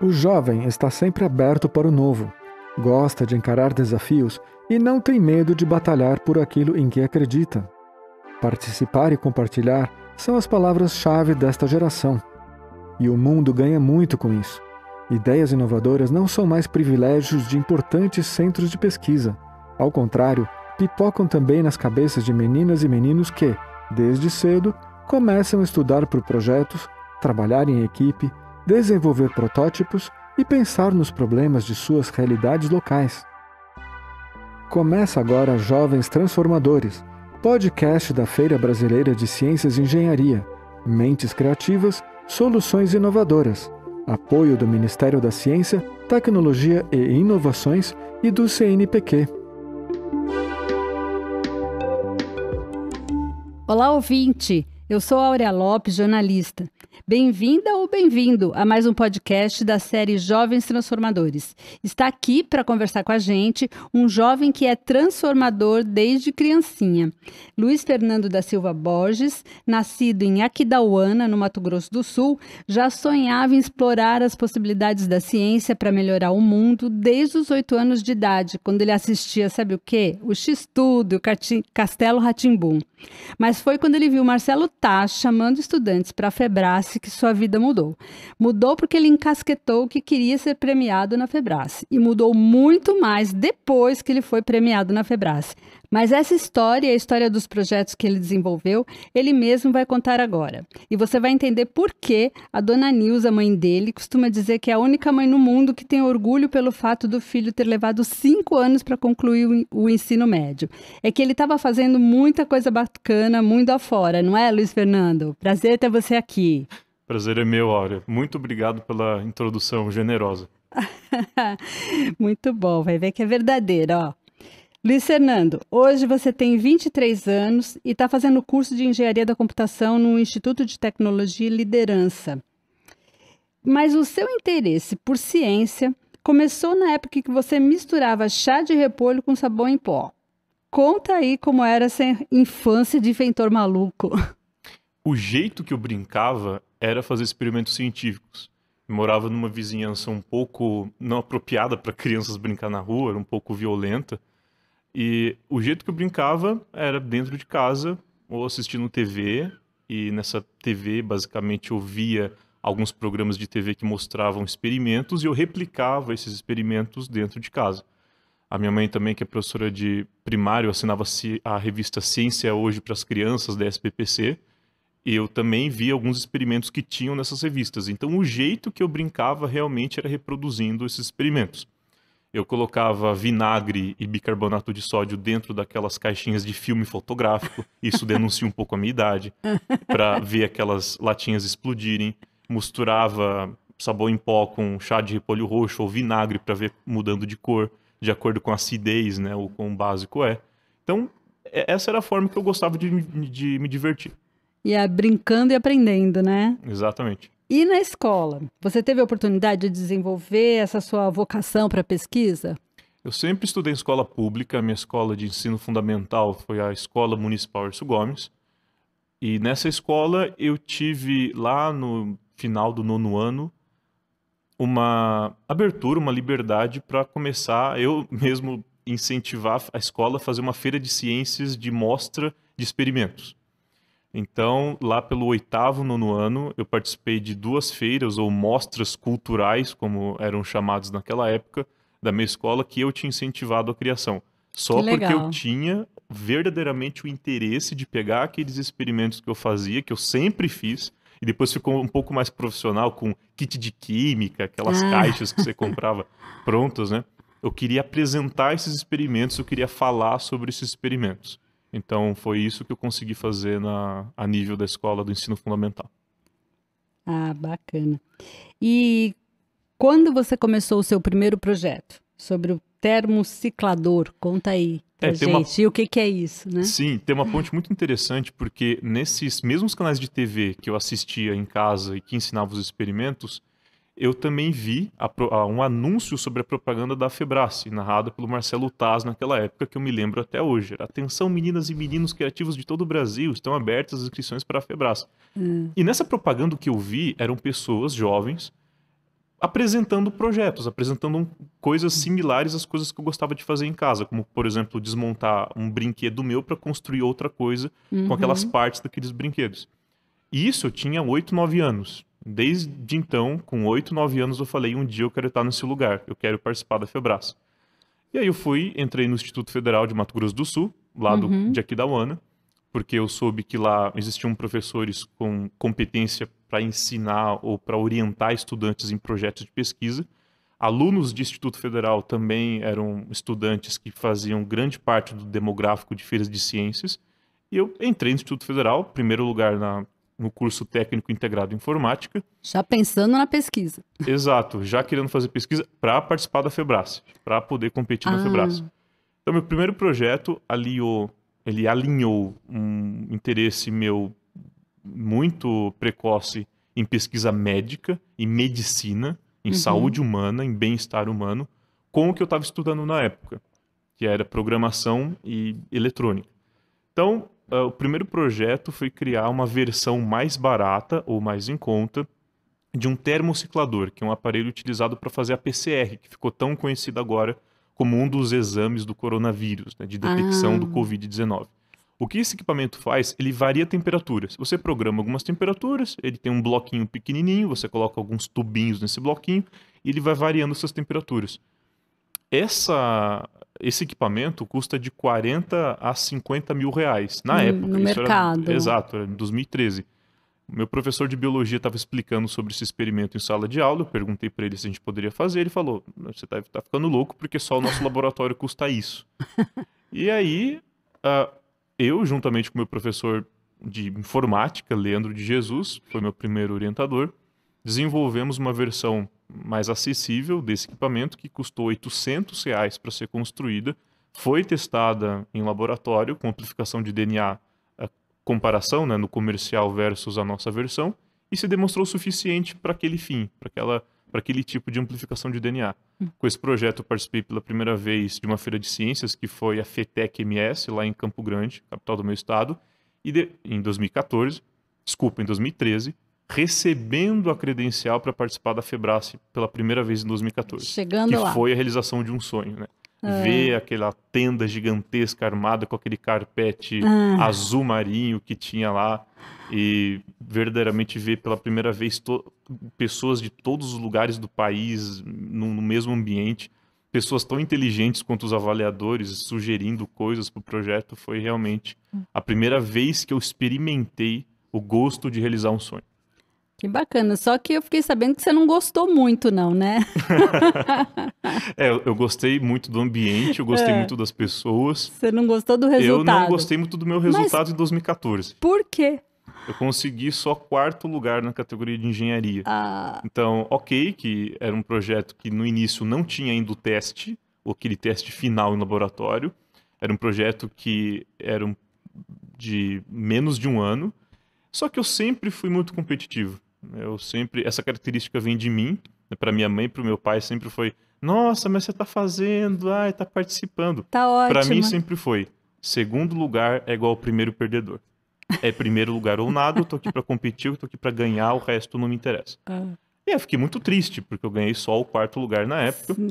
O jovem está sempre aberto para o novo, gosta de encarar desafios e não tem medo de batalhar por aquilo em que acredita. Participar e compartilhar são as palavras-chave desta geração. E o mundo ganha muito com isso. Ideias inovadoras não são mais privilégios de importantes centros de pesquisa. Ao contrário, pipocam também nas cabeças de meninas e meninos que, desde cedo, começam a estudar por projetos, trabalhar em equipe, desenvolver protótipos e pensar nos problemas de suas realidades locais. Começa agora Jovens Transformadores, podcast da Feira Brasileira de Ciências e Engenharia, Mentes Criativas, Soluções Inovadoras. Apoio do Ministério da Ciência, Tecnologia e Inovações e do CNPq. Olá, ouvinte! Eu sou Aurea Lopes, jornalista. Bem-vinda ou bem-vindo a mais um podcast da série Jovens Transformadores. Está aqui para conversar com a gente um jovem que é transformador desde criancinha. Luiz Fernando da Silva Borges, nascido em Aquidauana, no Mato Grosso do Sul, já sonhava em explorar as possibilidades da ciência para melhorar o mundo desde os oito anos de idade, quando ele assistia, sabe o quê? O X-Tudo, o Castelo Ratimbum. Mas foi quando ele viu Marcelo Tá chamando estudantes para a Febras Febrace que sua vida mudou. Mudou porque ele encasquetou que queria ser premiado na Febrace. E mudou muito mais depois que ele foi premiado na Febrace. Mas essa história, a história dos projetos que ele desenvolveu, ele mesmo vai contar agora. E você vai entender por que a dona Nilza, mãe dele, costuma dizer que é a única mãe no mundo que tem orgulho pelo fato do filho ter levado cinco anos para concluir o ensino médio. É que ele estava fazendo muita coisa bacana, muito afora, não é, Luiz Fernando? Prazer ter você aqui. Prazer é meu, Áurea. Muito obrigado pela introdução generosa. Muito bom, vai ver que é verdadeiro, ó. Luiz Fernando, hoje você tem 23 anos e está fazendo curso de Engenharia da Computação no Instituto de Tecnologia e Liderança. Mas o seu interesse por ciência começou na época que você misturava chá de repolho com sabão em pó. Conta aí como era essa infância de inventor maluco. O jeito que eu brincava era fazer experimentos científicos. Eu morava numa vizinhança um pouco não apropriada para crianças brincar na rua, era um pouco violenta. E o jeito que eu brincava era dentro de casa, ou assistindo TV, e nessa TV basicamente eu via alguns programas de TV que mostravam experimentos e eu replicava esses experimentos dentro de casa. A minha mãe também, que é professora de primário, assinava a revista Ciência Hoje para as crianças da SPPC, e eu também via alguns experimentos que tinham nessas revistas. Então o jeito que eu brincava realmente era reproduzindo esses experimentos eu colocava vinagre e bicarbonato de sódio dentro daquelas caixinhas de filme fotográfico. Isso denuncia um pouco a minha idade, para ver aquelas latinhas explodirem. Misturava sabor em pó com chá de repolho roxo ou vinagre para ver mudando de cor, de acordo com a acidez, né, ou com o básico é. Então, essa era a forma que eu gostava de, de me divertir. E é brincando e aprendendo, né? Exatamente. E na escola, você teve a oportunidade de desenvolver essa sua vocação para pesquisa? Eu sempre estudei em escola pública, minha escola de ensino fundamental foi a Escola Municipal Erso Gomes. E nessa escola eu tive lá no final do nono ano uma abertura, uma liberdade para começar eu mesmo incentivar a escola a fazer uma feira de ciências de mostra de experimentos. Então, lá pelo oitavo, nono ano, eu participei de duas feiras ou mostras culturais, como eram chamados naquela época, da minha escola, que eu tinha incentivado a criação. Só porque eu tinha verdadeiramente o interesse de pegar aqueles experimentos que eu fazia, que eu sempre fiz, e depois ficou um pouco mais profissional com kit de química, aquelas ah. caixas que você comprava prontas, né? Eu queria apresentar esses experimentos, eu queria falar sobre esses experimentos. Então foi isso que eu consegui fazer na, a nível da escola do ensino fundamental. Ah, bacana. E quando você começou o seu primeiro projeto sobre o termociclador? Conta aí é, pra é, gente. Uma... E o que, que é isso, né? Sim, tem uma ponte muito interessante porque nesses mesmos canais de TV que eu assistia em casa e que ensinava os experimentos, eu também vi a, a, um anúncio sobre a propaganda da Febrace, narrada pelo Marcelo Taz naquela época, que eu me lembro até hoje. Era, Atenção, meninas e meninos criativos de todo o Brasil, estão abertas as inscrições para a Febrace. Hum. E nessa propaganda que eu vi, eram pessoas jovens apresentando projetos, apresentando coisas hum. similares às coisas que eu gostava de fazer em casa, como, por exemplo, desmontar um brinquedo meu para construir outra coisa uhum. com aquelas uhum. partes daqueles brinquedos. E isso eu tinha 8, 9 anos. Desde então, com 8, 9 anos, eu falei: um dia eu quero estar nesse lugar, eu quero participar da Febraço. E aí eu fui, entrei no Instituto Federal de Mato Grosso do Sul, lá uhum. de Aquidauana, porque eu soube que lá existiam professores com competência para ensinar ou para orientar estudantes em projetos de pesquisa. Alunos de Instituto Federal também eram estudantes que faziam grande parte do demográfico de feiras de ciências. E eu entrei no Instituto Federal, primeiro lugar na no curso técnico integrado em informática. Já pensando na pesquisa. Exato, já querendo fazer pesquisa para participar da Febrace, para poder competir ah. na Febrace. Então, meu primeiro projeto aliou, ele alinhou um interesse meu muito precoce em pesquisa médica, em medicina, em uhum. saúde humana, em bem-estar humano, com o que eu estava estudando na época, que era programação e eletrônica. Então, uh, o primeiro projeto foi criar uma versão mais barata ou mais em conta de um termociclador, que é um aparelho utilizado para fazer a PCR, que ficou tão conhecido agora como um dos exames do coronavírus, né, de detecção ah. do Covid-19. O que esse equipamento faz? Ele varia temperaturas. Você programa algumas temperaturas, ele tem um bloquinho pequenininho, você coloca alguns tubinhos nesse bloquinho e ele vai variando essas temperaturas. Essa esse equipamento custa de 40 a 50 mil reais na no, hum, época. No Isso mercado. Era, exato, era em 2013. Meu professor de biologia estava explicando sobre esse experimento em sala de aula. Eu perguntei para ele se a gente poderia fazer. Ele falou: Você está tá ficando louco porque só o nosso laboratório custa isso. e aí, uh, eu, juntamente com meu professor de informática, Leandro de Jesus, foi meu primeiro orientador, desenvolvemos uma versão mais acessível desse equipamento, que custou 800 reais para ser construída, foi testada em laboratório com amplificação de DNA, comparação né, no comercial versus a nossa versão, e se demonstrou suficiente para aquele fim, para aquela para aquele tipo de amplificação de DNA. Hum. Com esse projeto, eu participei pela primeira vez de uma feira de ciências, que foi a FETEC MS, lá em Campo Grande, capital do meu estado, e de, em 2014, desculpa, em 2013, recebendo a credencial para participar da Febrace pela primeira vez em 2014. Chegando que lá. foi a realização de um sonho, né? É. Ver aquela tenda gigantesca armada com aquele carpete ah. azul marinho que tinha lá e verdadeiramente ver pela primeira vez pessoas de todos os lugares do país no, no mesmo ambiente, pessoas tão inteligentes quanto os avaliadores sugerindo coisas para o projeto, foi realmente hum. a primeira vez que eu experimentei o gosto de realizar um sonho. Que bacana. Só que eu fiquei sabendo que você não gostou muito, não, né? é, eu gostei muito do ambiente, eu gostei é. muito das pessoas. Você não gostou do resultado? Eu não gostei muito do meu resultado Mas... em 2014. Por quê? Eu consegui só quarto lugar na categoria de engenharia. Ah. Então, ok, que era um projeto que no início não tinha ainda o teste, ou aquele teste final em laboratório. Era um projeto que era um de menos de um ano. Só que eu sempre fui muito competitivo. Eu sempre essa característica vem de mim, né, para minha mãe, para o meu pai sempre foi: "Nossa, mas você tá fazendo, ai, tá participando". Tá ótimo. Para mim sempre foi: segundo lugar é igual ao primeiro perdedor. É primeiro lugar ou nada, eu tô aqui para competir, eu tô aqui para ganhar, o resto não me interessa. Ah. E eu fiquei muito triste, porque eu ganhei só o quarto lugar na época. Sim.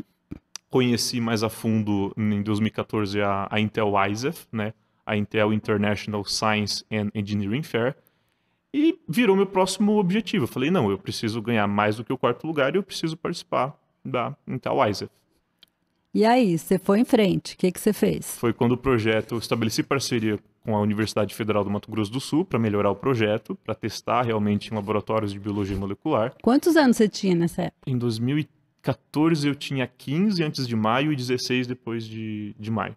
Conheci mais a fundo em 2014 a, a Intel ISEF, né? A Intel International Science and Engineering Fair, e virou meu próximo objetivo. Eu falei, não, eu preciso ganhar mais do que o quarto lugar e eu preciso participar da Intel E aí, você foi em frente, o que, que você fez? Foi quando o projeto, eu estabeleci parceria com a Universidade Federal do Mato Grosso do Sul para melhorar o projeto, para testar realmente em laboratórios de biologia molecular. Quantos anos você tinha nessa época? Em 2014 eu tinha 15 antes de maio e 16 depois de, de maio.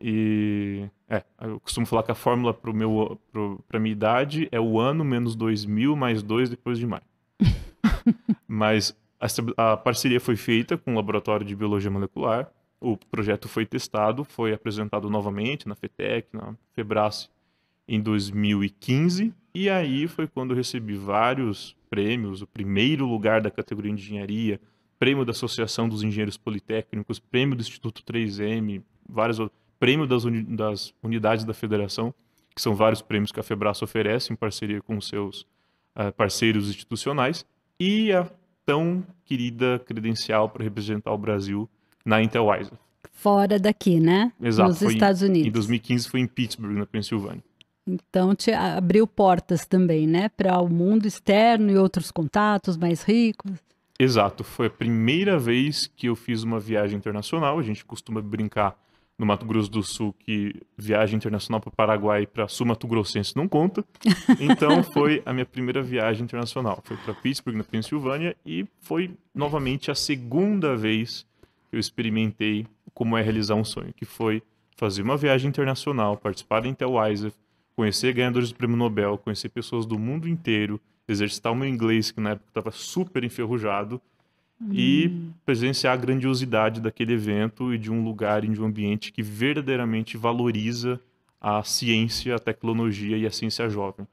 E é, eu costumo falar que a fórmula para meu para minha idade é o ano menos 2000 mais 2 depois de maio. Mas a, a, parceria foi feita com o laboratório de biologia molecular. O projeto foi testado, foi apresentado novamente na FETEC, na Febrace em 2015, e aí foi quando eu recebi vários prêmios, o primeiro lugar da categoria de engenharia, prêmio da Associação dos Engenheiros Politécnicos, prêmio do Instituto 3M, várias outras prêmio das, uni das unidades da federação, que são vários prêmios que a Febraço oferece em parceria com seus uh, parceiros institucionais, e a tão querida credencial para representar o Brasil na Intelwise. Fora daqui, né? Exato. Nos Estados em, Unidos. Em 2015 foi em Pittsburgh, na Pensilvânia. Então te abriu portas também, né, para o mundo externo e outros contatos mais ricos. Exato, foi a primeira vez que eu fiz uma viagem internacional. A gente costuma brincar no Mato Grosso do Sul que viagem internacional para o Paraguai para Sul Mato Grossense não conta. Então foi a minha primeira viagem internacional. Foi para Pittsburgh, na Pensilvânia, e foi novamente a segunda vez que eu experimentei como é realizar um sonho, que foi fazer uma viagem internacional, participar da Intel Wiser, conhecer ganhadores do Prêmio Nobel, conhecer pessoas do mundo inteiro, exercitar o meu inglês, que na época estava super enferrujado, hum. e presenciar a grandiosidade daquele evento e de um lugar e de um ambiente que verdadeiramente valoriza a ciência, a tecnologia e a ciência jovem.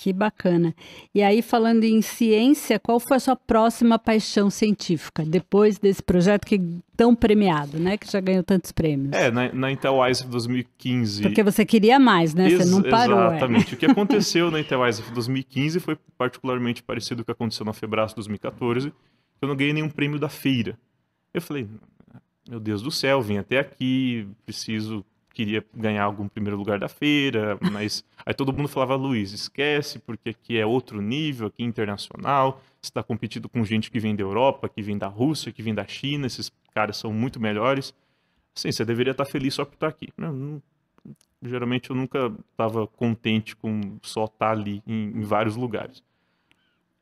Que bacana. E aí, falando em ciência, qual foi a sua próxima paixão científica, depois desse projeto que é tão premiado, né? Que já ganhou tantos prêmios. É, na, na Intel ISEF 2015. Porque você queria mais, né? Ex você não parou. É. Exatamente. É. O que aconteceu na Intel ISEF 2015 foi particularmente parecido com o que aconteceu na Febraço 2014, eu não ganhei nenhum prêmio da feira. Eu falei, meu Deus do céu, vim até aqui, preciso, queria ganhar algum primeiro lugar da feira, mas aí todo mundo falava, Luiz, esquece, porque aqui é outro nível, aqui é internacional, você está competindo com gente que vem da Europa, que vem da Rússia, que vem da China, esses caras são muito melhores. Assim, você deveria estar tá feliz só por estar tá aqui. não, geralmente eu nunca estava contente com só estar tá ali em, em vários lugares.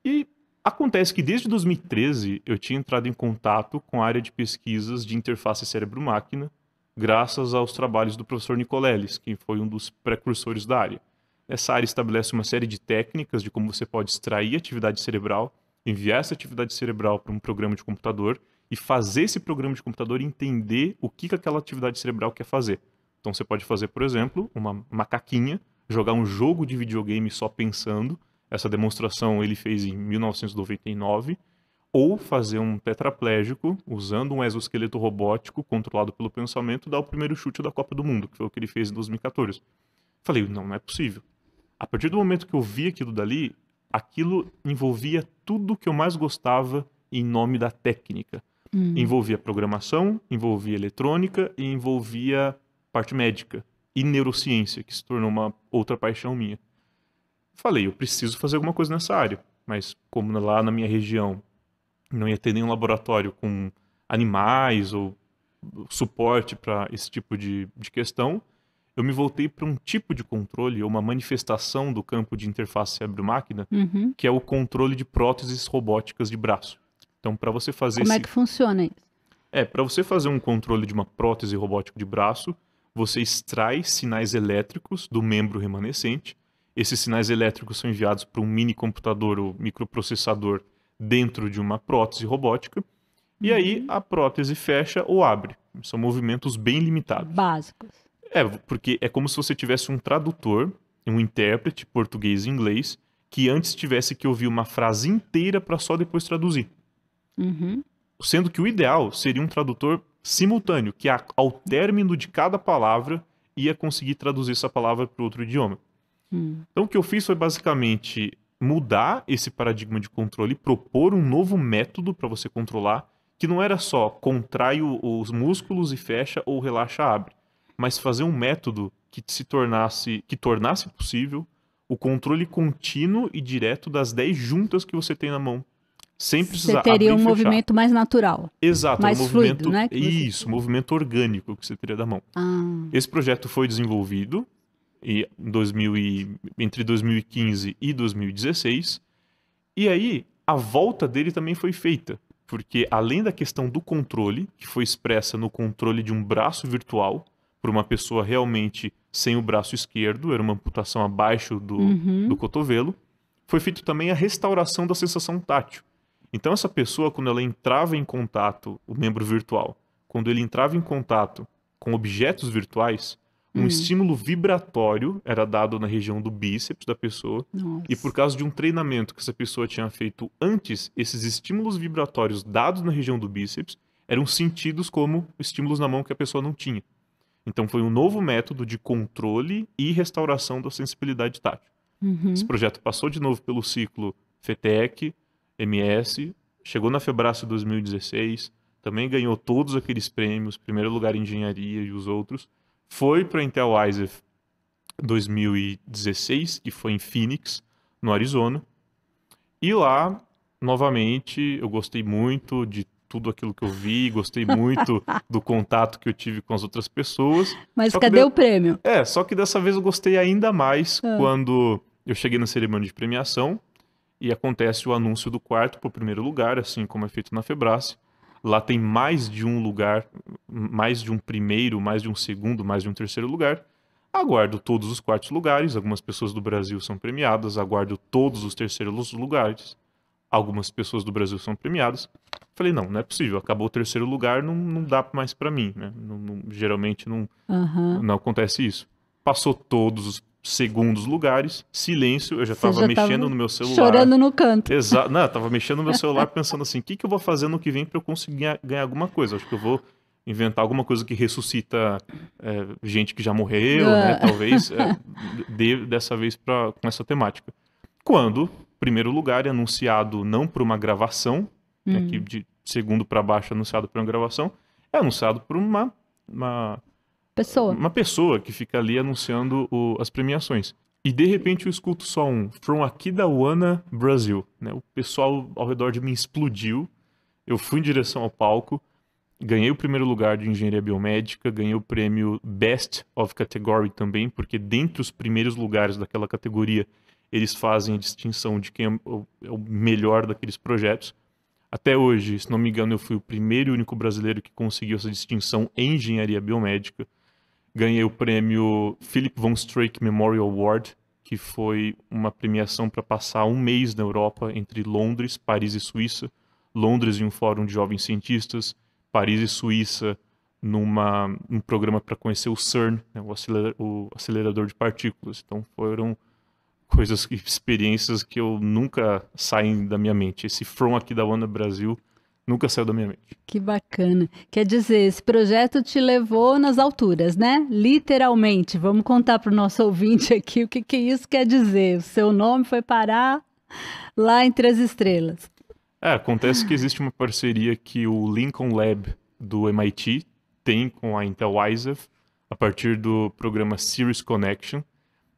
E Acontece que desde 2013 eu tinha entrado em contato com a área de pesquisas de interface cérebro-máquina, graças aos trabalhos do professor Nicoleles, que foi um dos precursores da área. Essa área estabelece uma série de técnicas de como você pode extrair atividade cerebral, enviar essa atividade cerebral para um programa de computador e fazer esse programa de computador entender o que, que aquela atividade cerebral quer fazer. Então você pode fazer, por exemplo, uma macaquinha, jogar um jogo de videogame só pensando essa demonstração ele fez em 1999, ou fazer um tetraplégico usando um exoesqueleto robótico controlado pelo pensamento dar o primeiro chute da Copa do Mundo, que foi o que ele fez em 2014. Falei, não, não é possível. A partir do momento que eu vi aquilo dali, aquilo envolvia tudo que eu mais gostava em nome da técnica. Hum. Envolvia programação, envolvia eletrônica e envolvia parte médica e neurociência, que se tornou uma outra paixão minha. Falei, eu preciso fazer alguma coisa nessa área, mas como lá na minha região não ia ter nenhum laboratório com animais ou suporte para esse tipo de, de questão, eu me voltei para um tipo de controle, ou uma manifestação do campo de interface cérebro-máquina, uhum. que é o controle de próteses robóticas de braço. Então, para você fazer. Como é esse... é que funciona isso? É, para você fazer um controle de uma prótese robótica de braço, você extrai sinais elétricos do membro remanescente esses sinais elétricos são enviados para um mini computador ou microprocessador dentro de uma prótese robótica. E aí uhum. a prótese fecha ou abre. São movimentos bem limitados. Básicos. É, porque é como se você tivesse um tradutor, um intérprete português e inglês, que antes tivesse que ouvir uma frase inteira para só depois traduzir. Uhum. Sendo que o ideal seria um tradutor simultâneo, que ao término de cada palavra ia conseguir traduzir essa palavra para outro idioma. Hum. Então, o que eu fiz foi basicamente mudar esse paradigma de controle, propor um novo método para você controlar, que não era só contrai os músculos e fecha ou relaxa abre, mas fazer um método que se tornasse, que tornasse possível o controle contínuo e direto das 10 juntas que você tem na mão. Sem precisar Você teria um movimento mais natural. Exato, mais um movimento, fluido, né? Isso, você... movimento orgânico que você teria da mão. Ah. Esse projeto foi desenvolvido e 2000 e, entre 2015 e 2016. E aí, a volta dele também foi feita, porque além da questão do controle, que foi expressa no controle de um braço virtual, por uma pessoa realmente sem o braço esquerdo, era uma amputação abaixo do, uhum. do cotovelo, foi feito também a restauração da sensação tátil. Então, essa pessoa, quando ela entrava em contato, o membro virtual, quando ele entrava em contato com objetos virtuais, um hum. estímulo vibratório era dado na região do bíceps da pessoa. Nossa. E por causa de um treinamento que essa pessoa tinha feito antes, esses estímulos vibratórios dados na região do bíceps eram sentidos como estímulos na mão que a pessoa não tinha. Então foi um novo método de controle e restauração da sensibilidade tátil. Uhum. Esse projeto passou de novo pelo ciclo FETEC, MS, chegou na Febrace 2016, também ganhou todos aqueles prêmios, primeiro lugar em engenharia e os outros foi para Intel ISEF 2016, que foi em Phoenix, no Arizona. E lá, novamente, eu gostei muito de tudo aquilo que eu vi, gostei muito do contato que eu tive com as outras pessoas. Mas só cadê de... o prêmio? É, só que dessa vez eu gostei ainda mais ah. quando eu cheguei na cerimônia de premiação e acontece o anúncio do quarto para o primeiro lugar, assim como é feito na Febrace. Lá tem mais de um lugar, mais de um primeiro, mais de um segundo, mais de um terceiro lugar. Aguardo todos os quartos lugares. Algumas pessoas do Brasil são premiadas. Aguardo todos os terceiros lugares. Algumas pessoas do Brasil são premiadas. Falei, não, não é possível. Acabou o terceiro lugar, não, não dá mais para mim. Né? Não, não, geralmente não, uhum. não acontece isso. Passou todos os segundos lugares, silêncio, eu já estava mexendo no meu celular. Chorando no canto. Exato. Não, eu tava mexendo no meu celular pensando assim, o que, que eu vou fazer no que vem para eu conseguir ganhar alguma coisa? Acho que eu vou inventar alguma coisa que ressuscita é, gente que já morreu, né? É. Talvez é, dessa vez pra, com essa temática. Quando, primeiro lugar, é anunciado não por uma gravação, hum. né, que hum. de segundo para baixo é anunciado por uma gravação, é anunciado por uma, uma Pessoa. Uma pessoa que fica ali anunciando o, as premiações. E de repente eu escuto só um From Akidawana, Brasil. Né? O pessoal ao redor de mim explodiu. Eu fui em direção ao palco, ganhei o primeiro lugar de engenharia biomédica, ganhei o prêmio Best of Category também, porque dentre os primeiros lugares daquela categoria eles fazem a distinção de quem é o é melhor daqueles projetos. Até hoje, se não me engano, eu fui o primeiro e único brasileiro que conseguiu essa distinção em engenharia biomédica ganhei o prêmio Philip von Strick Memorial Award, que foi uma premiação para passar um mês na Europa, entre Londres, Paris e Suíça. Londres em um fórum de jovens cientistas, Paris e Suíça numa um programa para conhecer o CERN, né, o, acelerador, o, acelerador, de partículas. Então foram coisas, experiências que eu nunca saem da minha mente. Esse From aqui da Ana Brasil Nunca saiu da minha mente. Que bacana. Quer dizer, esse projeto te levou nas alturas, né? Literalmente. Vamos contar para o nosso ouvinte aqui o que, que isso quer dizer. O seu nome foi parar lá em Três Estrelas. É, acontece que existe uma parceria que o Lincoln Lab do MIT tem com a Intel ISAF a partir do programa Series Connection,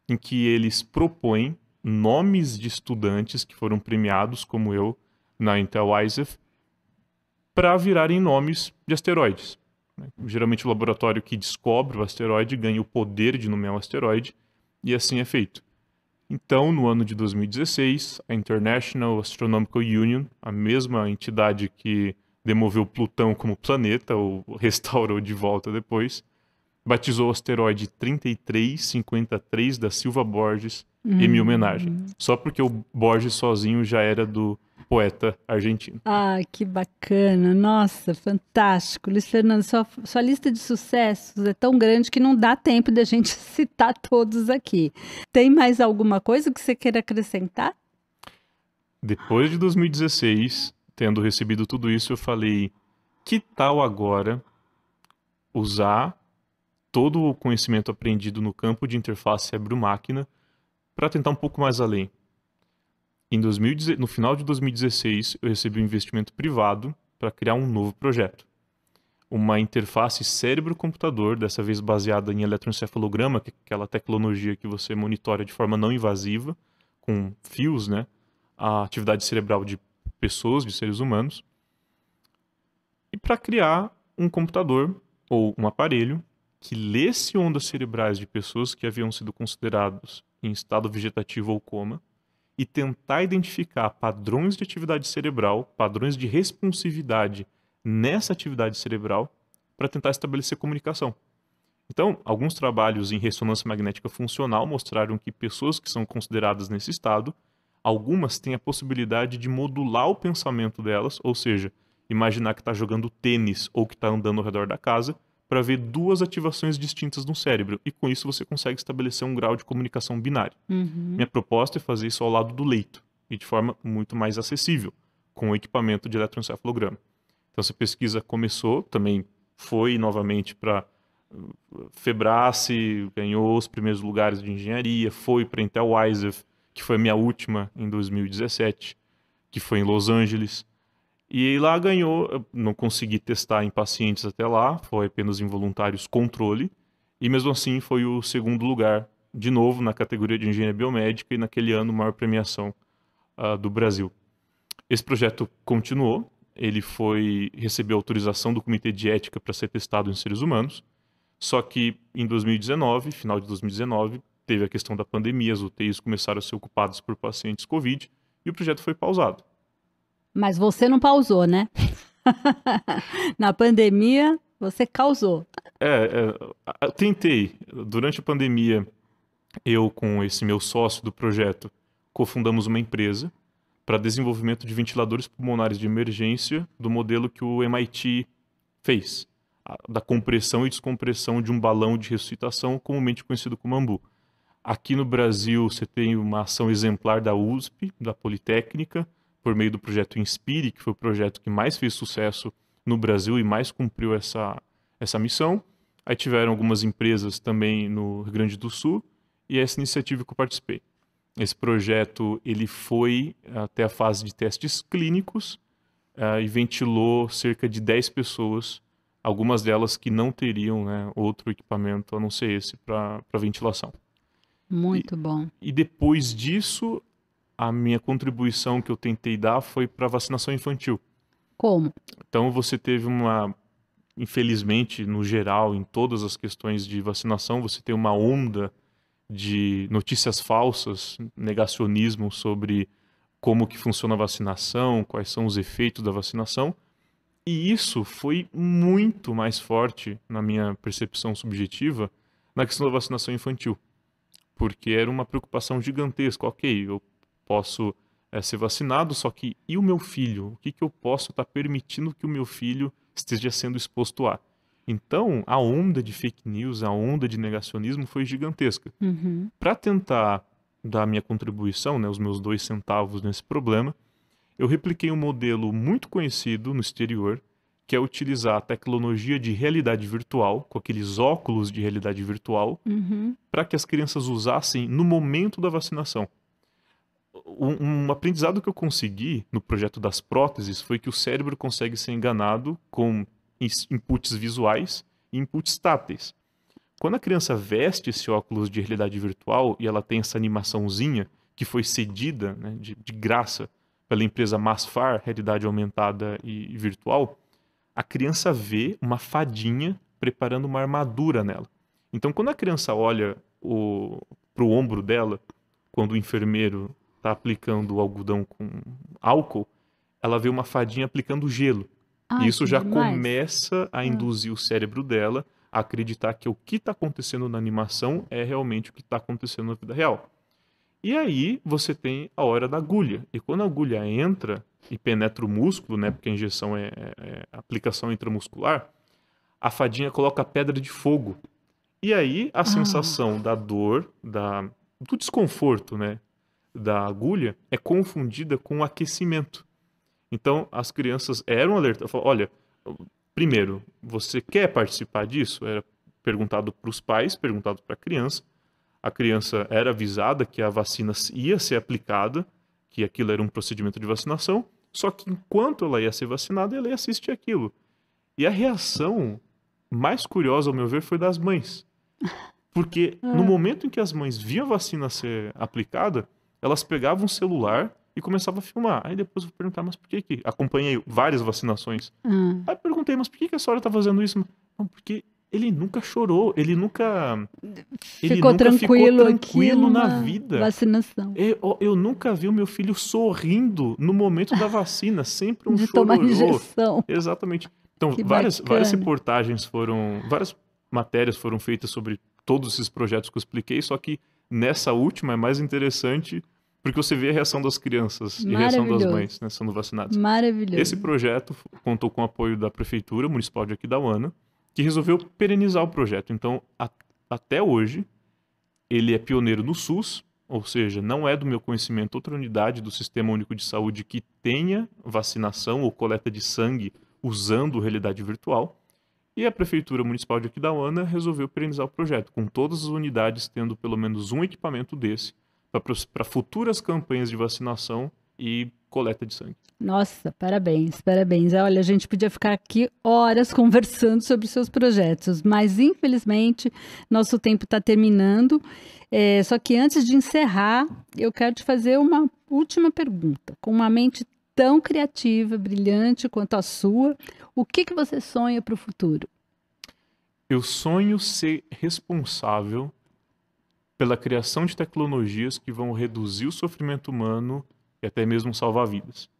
em que eles propõem nomes de estudantes que foram premiados, como eu, na Intel ISAF, para virarem nomes de asteroides. Né? Geralmente o laboratório que descobre o asteroide ganha o poder de nomear o asteroide, e assim é feito. Então, no ano de 2016, a International Astronomical Union, a mesma entidade que demoveu Plutão como planeta, ou restaurou de volta depois, batizou o asteroide 3353 da Silva Borges em homenagem. Hum. Só porque o Borges sozinho já era do poeta argentino. Ah, que bacana! Nossa, fantástico. Luiz Fernando, sua, sua lista de sucessos é tão grande que não dá tempo de a gente citar todos aqui. Tem mais alguma coisa que você queira acrescentar? Depois de 2016, tendo recebido tudo isso, eu falei: que tal agora usar todo o conhecimento aprendido no campo de interface cérebro-máquina para tentar um pouco mais além? Em 2000, no final de 2016, eu recebi um investimento privado para criar um novo projeto. Uma interface cérebro-computador, dessa vez baseada em eletroencefalograma, que é aquela tecnologia que você monitora de forma não invasiva, com fios, né? A atividade cerebral de pessoas, de seres humanos. E para criar um computador ou um aparelho que lesse ondas cerebrais de pessoas que haviam sido consideradas em estado vegetativo ou coma e tentar identificar padrões de atividade cerebral, padrões de responsividade nessa atividade cerebral para tentar estabelecer comunicação. Então, alguns trabalhos em ressonância magnética funcional mostraram que pessoas que são consideradas nesse estado, algumas têm a possibilidade de modular o pensamento delas, ou seja, imaginar que está jogando tênis ou que está andando ao redor da casa para ver duas ativações distintas no cérebro. E com isso você consegue estabelecer um grau de comunicação binária. Uhum. Minha proposta é fazer isso ao lado do leito e de forma muito mais acessível, com o equipamento de eletroencefalograma. Então, essa pesquisa começou, também foi novamente para uh, Febrace, ganhou os primeiros lugares de engenharia, foi para Intel Wisef, que foi a minha última em 2017, que foi em Los Angeles. E lá ganhou, não consegui testar em pacientes até lá, foi apenas em voluntários controle, e mesmo assim foi o segundo lugar, de novo, na categoria de engenharia biomédica e naquele ano maior premiação uh, do Brasil. Esse projeto continuou, ele foi recebeu autorização do Comitê de Ética para ser testado em seres humanos, só que em 2019, final de 2019, teve a questão da pandemia, as UTIs começaram a ser ocupadas por pacientes Covid e o projeto foi pausado. Mas você não pausou, né? Na pandemia, você causou. É, é, eu tentei. Durante a pandemia, eu com esse meu sócio do projeto, cofundamos uma empresa para desenvolvimento de ventiladores pulmonares de emergência do modelo que o MIT fez, da compressão e descompressão de um balão de ressuscitação, comumente conhecido como AMBU. Aqui no Brasil, você tem uma ação exemplar da USP, da Politécnica, por meio do projeto Inspire, que foi o projeto que mais fez sucesso no Brasil e mais cumpriu essa, essa missão. Aí tiveram algumas empresas também no Rio Grande do Sul e essa iniciativa que eu participei. Esse projeto ele foi até a fase de testes clínicos uh, e ventilou cerca de 10 pessoas, algumas delas que não teriam né, outro equipamento a não ser esse para ventilação. Muito e, bom. E depois disso, a minha contribuição que eu tentei dar foi para vacinação infantil. Como? Então você teve uma, infelizmente, no geral, em todas as questões de vacinação, você tem uma onda de notícias falsas, negacionismo sobre como que funciona a vacinação, quais são os efeitos da vacinação. E isso foi muito mais forte, na minha percepção subjetiva, na questão da vacinação infantil. Porque era uma preocupação gigantesca. Ok, eu posso é, ser vacinado, só que e o meu filho? O que, que eu posso estar tá permitindo que o meu filho esteja sendo exposto a? Então, a onda de fake news, a onda de negacionismo foi gigantesca. Uhum. Para tentar dar minha contribuição, né, os meus dois centavos nesse problema, eu repliquei um modelo muito conhecido no exterior, que é utilizar a tecnologia de realidade virtual, com aqueles óculos de realidade virtual, uhum. para que as crianças usassem no momento da vacinação um, um, aprendizado que eu consegui no projeto das próteses foi que o cérebro consegue ser enganado com inputs visuais e inputs táteis. Quando a criança veste esse óculos de realidade virtual e ela tem essa animaçãozinha que foi cedida né, de, de graça pela empresa Masfar, realidade aumentada e virtual, a criança vê uma fadinha preparando uma armadura nela. Então, quando a criança olha para o ombro dela, quando o enfermeiro está aplicando o algodão com álcool, ela vê uma fadinha aplicando gelo. Ah, e isso já demais. começa a ah. induzir hum. o cérebro dela a acreditar que o que está acontecendo na animação é realmente o que está acontecendo na vida real. E aí você tem a hora da agulha. E quando a agulha entra e penetra o músculo, né, porque a injeção é, é, é aplicação intramuscular, a fadinha coloca a pedra de fogo. E aí a ah. sensação da dor, da, do desconforto, né, da agulha é confundida com aquecimento. Então, as crianças eram alertadas. Olha, primeiro, você quer participar disso? Era perguntado para os pais, perguntado para a criança. A criança era avisada que a vacina ia ser aplicada, que aquilo era um procedimento de vacinação, só que enquanto ela ia ser vacinada, ela ia assistir aquilo. E a reação mais curiosa, ao meu ver, foi das mães. Porque no ah. momento em que as mães viam a vacina ser aplicada, elas pegavam o celular e começavam a filmar. Aí depois eu perguntar, mas por que que... Acompanhei várias vacinações. Hum. Aí perguntei, mas por que que a senhora tá fazendo isso? Não, porque ele nunca chorou, ele nunca... Ficou nunca tranquilo, ficou tranquilo na vida. Vacinação. Eu, eu, nunca vi o meu filho sorrindo no momento da vacina, sempre um De tomar injeção. Exatamente. Então, várias, várias reportagens foram... Várias matérias foram feitas sobre todos esses projetos que eu expliquei, só que nessa última é mais interessante porque você vê a reação das crianças e a reação das mães né, sendo vacinadas. Maravilhoso. Esse projeto contou com o apoio da Prefeitura Municipal de Aquidauana, que resolveu perenizar o projeto. Então, a, até hoje, ele é pioneiro no SUS, ou seja, não é do meu conhecimento outra unidade do Sistema Único de Saúde que tenha vacinação ou coleta de sangue usando realidade virtual. E a Prefeitura Municipal de Aquidauana resolveu perenizar o projeto, com todas as unidades tendo pelo menos um equipamento desse para futuras campanhas de vacinação e coleta de sangue. Nossa, parabéns, parabéns. Olha, a gente podia ficar aqui horas conversando sobre seus projetos, mas infelizmente nosso tempo está terminando. É, só que antes de encerrar, eu quero te fazer uma última pergunta, com uma mente tão criativa, brilhante quanto a sua, o que, que você sonha para o futuro? Eu sonho ser responsável pela criação de tecnologias que vão reduzir o sofrimento humano e até mesmo salvar vidas.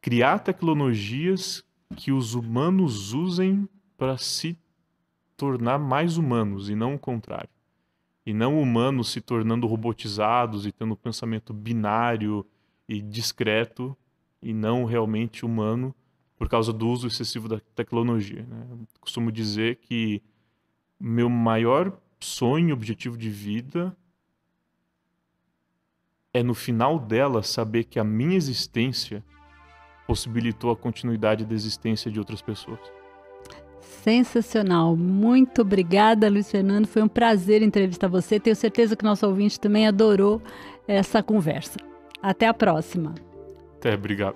Criar tecnologias que os humanos usem para se tornar mais humanos e não o contrário. E não humanos se tornando robotizados e tendo um pensamento binário e discreto e não realmente humano por causa do uso excessivo da tecnologia. Né? Costumo dizer que meu maior sonho, objetivo de vida é no final dela saber que a minha existência possibilitou a continuidade da existência de outras pessoas. Sensacional. Muito obrigada, Luiz Fernando. Foi um prazer entrevistar você. Tenho certeza que nosso ouvinte também adorou essa conversa. Até a próxima. Até, obrigado.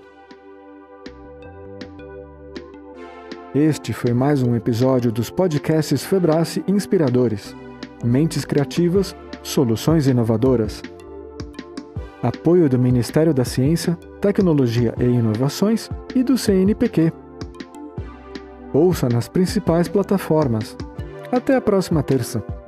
Este foi mais um episódio dos podcasts Febrace Inspiradores. Mentes criativas, soluções inovadoras. Apoio do Ministério da Ciência, Tecnologia e Inovações e do CNPq. Ouça nas principais plataformas. Até a próxima terça.